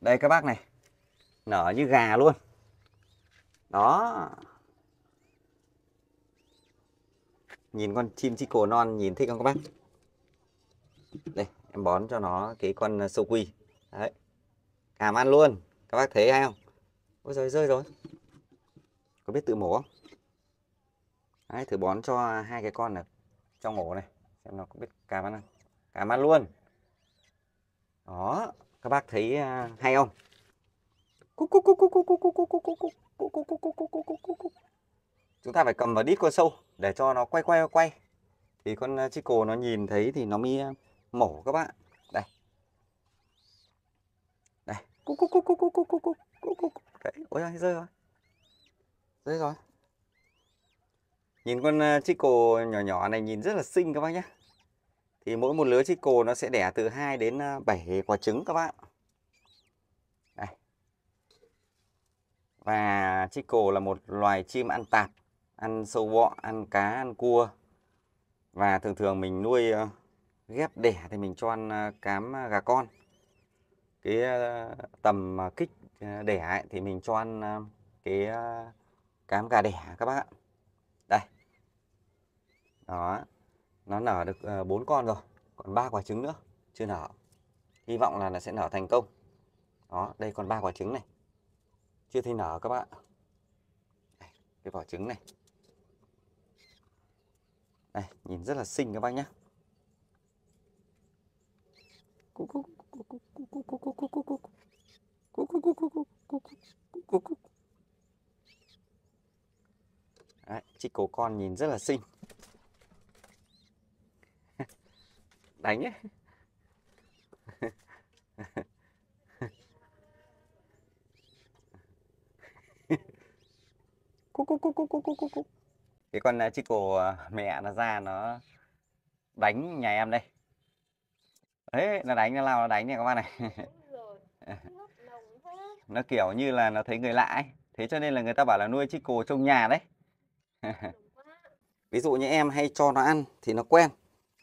Đây các bác này. Nở như gà luôn. Đó. Nhìn con chim chi cổ non nhìn thích không các bác? Đây, em bón cho nó cái con sâu quy. Đấy. Hàm ăn luôn. Các bác thấy hay không? Ôi giời rơi rồi. Có biết tự mổ không? Đấy, thử bón cho hai cái con này trong ổ này xem nó có biết cà ăn không cà ăn luôn đó các bác thấy hay không chúng ta phải cầm vào đít con sâu để cho nó quay quay quay thì con chico nó nhìn thấy thì nó mới mổ các bạn đây đây cú cú cú cú cú cú cú cú cú đấy ôi ơi rơi rồi rơi rồi nhìn con chico nhỏ nhỏ này nhìn rất là xinh các bác nhé thì mỗi một lứa chico nó sẽ đẻ từ 2 đến 7 ờ, quả trứng các bạn Đây. và chico là một loài chim ăn tạp ăn sâu bọ ăn cá ăn cua và thường thường mình nuôi ờ, ghép đẻ thì mình cho ăn ờ, cám gà con cái tầm kích đẻ ấy, thì mình cho ăn cái cám gà đẻ các bác ạ đây đó nó nở được bốn con rồi còn ba quả trứng nữa chưa nở hy vọng là nó sẽ nở thành công đó đây còn ba quả trứng này chưa thấy nở các bạn cái vỏ trứng này đây nhìn rất là xinh các bác nhé Đấy, chiếc cổ con nhìn rất là xinh ảnh ấy cú cú cú cú cú cú cú cái con uh, à, chico à, mẹ nó ra nó đánh nhà em đây đấy nó đánh nó lao nó đánh nha các bạn này nó kiểu như là nó thấy người lạ ấy thế cho nên là người ta bảo là nuôi chico trong nhà đấy ví dụ như em hay cho nó ăn thì nó quen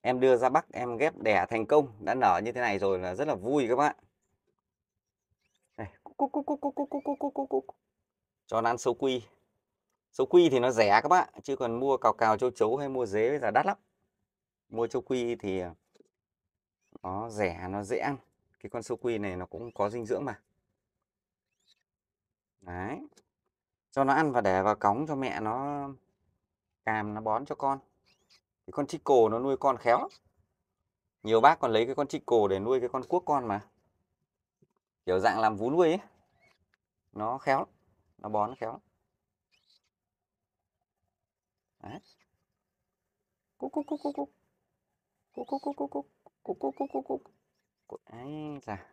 em đưa ra bắc em ghép đẻ thành công đã nở như thế này rồi là rất là vui các bạn này. cho nó ăn sấu quy sấu quy thì nó rẻ các bạn chứ còn mua cào cào châu chấu hay mua dế bây giờ đắt lắm mua châu quy thì nó rẻ nó dễ ăn cái con sâu quy này nó cũng có dinh dưỡng mà đấy cho nó ăn và để vào cống cho mẹ nó càm nó bón cho con cái con chico nó nuôi con khéo lắm nhiều bác còn lấy cái con chico để nuôi cái con cuốc con mà kiểu dạng làm vú nuôi ấy nó khéo nó bón khéo lắm. đấy cú cú cú cú cú cú cú cú cú cú cú cú cú cú cú cú ấy chà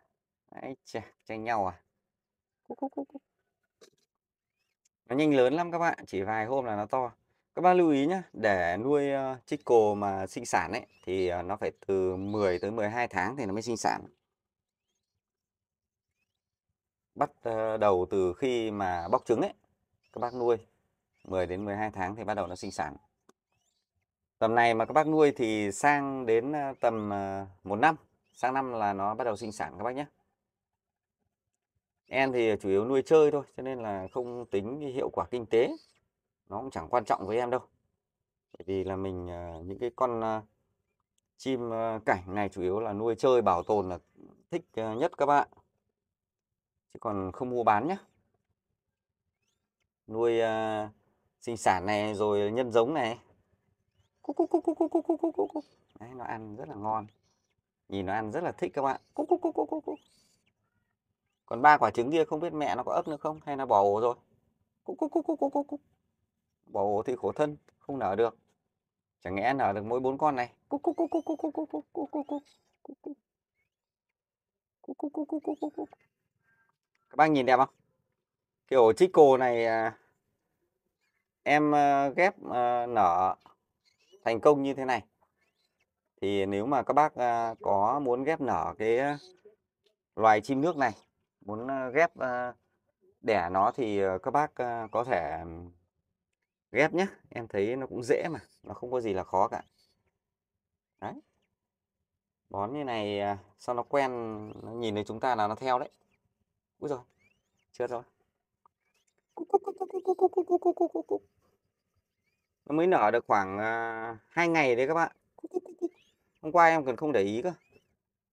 ấy chà tranh nhau à cú cú cú cú nó nhanh lớn lắm các bạn chỉ vài hôm là nó to các bác lưu ý nhé, để nuôi chích ờ, chicle mà sinh sản ấy thì ờ, nó phải từ 10 tới 12 tháng thì nó mới sinh sản. Bắt ờ, đầu từ khi mà bóc trứng ấy, các bác nuôi 10 đến 12 tháng thì bắt đầu nó sinh sản. Tầm này mà các bác nuôi thì sang đến tầm một năm, sang năm là nó bắt đầu sinh sản các bác nhé. Em thì chủ yếu nuôi chơi thôi, cho nên là không tính hiệu quả kinh tế nó cũng chẳng quan trọng với em đâu bởi vì là mình những cái con chim cảnh này chủ yếu là nuôi chơi bảo tồn là thích nhất các bạn chứ còn không mua bán nhé nuôi sinh sản này rồi nhân giống này cúc cúc cúc cúc cúc cúc cúc cúc cúc đấy nó ăn rất là ngon nhìn nó ăn rất là thích các bạn cúc cúc cúc cúc cúc còn ba quả trứng kia không biết mẹ nó có ấp nữa không hay là bỏ ổ rồi cúc cúc cúc cúc cúc cúc cúc bỏ ổ thì khổ thân không nở được chẳng lẽ nở được mỗi bốn con này cúc cúc cúc cúc cúc cúc cúc cúc cúc cúc cúc cúc cúc cúc cúc cúc các bác nhìn đẹp không kiểu chích cô này em ghép nở thành công như thế này thì nếu mà các bác có muốn ghép nở cái loài chim nước này muốn ghép đẻ nó thì các bác có thể ghép nhé em thấy nó cũng dễ mà nó không có gì là khó cả đấy bón như này à, sao nó quen nó nhìn thấy chúng ta là nó theo đấy úi rồi chưa rồi nó mới nở được khoảng à, hai ngày đấy các bạn hôm qua em còn không để ý cơ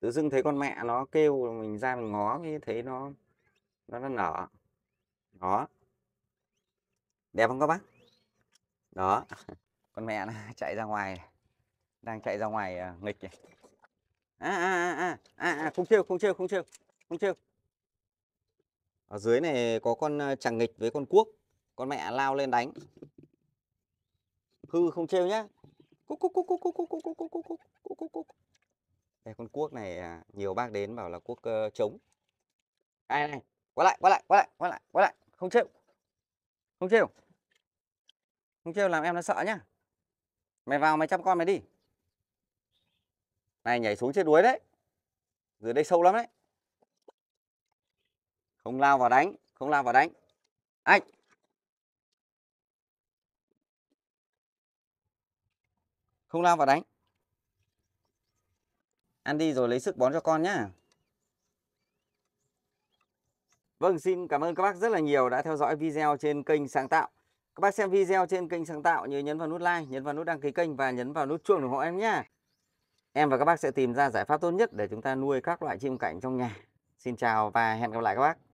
tự dưng thấy con mẹ nó kêu mình ra mình ngó mới thấy nó nó nó nở đó đẹp không các bác đó con mẹ nó chạy ra ngoài đang chạy ra ngoài uh, nghịch này à à à à à không trêu không trêu không trêu không trêu ở dưới này có con chằng nghịch với con cuốc con mẹ lao lên đánh hư không trêu nhá cúc cúc cúc cúc cúc cúc cúc cúc cúc cúc cúc cúc cúc đây con cuốc này nhiều bác đến bảo là cuốc uh, ai này quay lại quay lại quay lại quay lại quay lại không chịu không chịu không trêu làm em nó sợ nhá Mày vào mày chăm con mày đi Này nhảy xuống chết đuối đấy Dưới đây sâu lắm đấy Không lao vào đánh Không lao vào đánh Anh Không lao vào đánh Ăn đi rồi lấy sức bón cho con nhá Vâng, xin cảm ơn các bác rất là nhiều đã theo dõi video trên kênh Sáng Tạo. Các bác xem video trên kênh sáng tạo nhớ nhấn vào nút like, nhấn vào nút đăng ký kênh và nhấn vào nút chuông ủng hộ em nhé. Em và các bác sẽ tìm ra giải pháp tốt nhất để chúng ta nuôi các loại chim cảnh trong nhà. Xin chào và hẹn gặp lại các bác.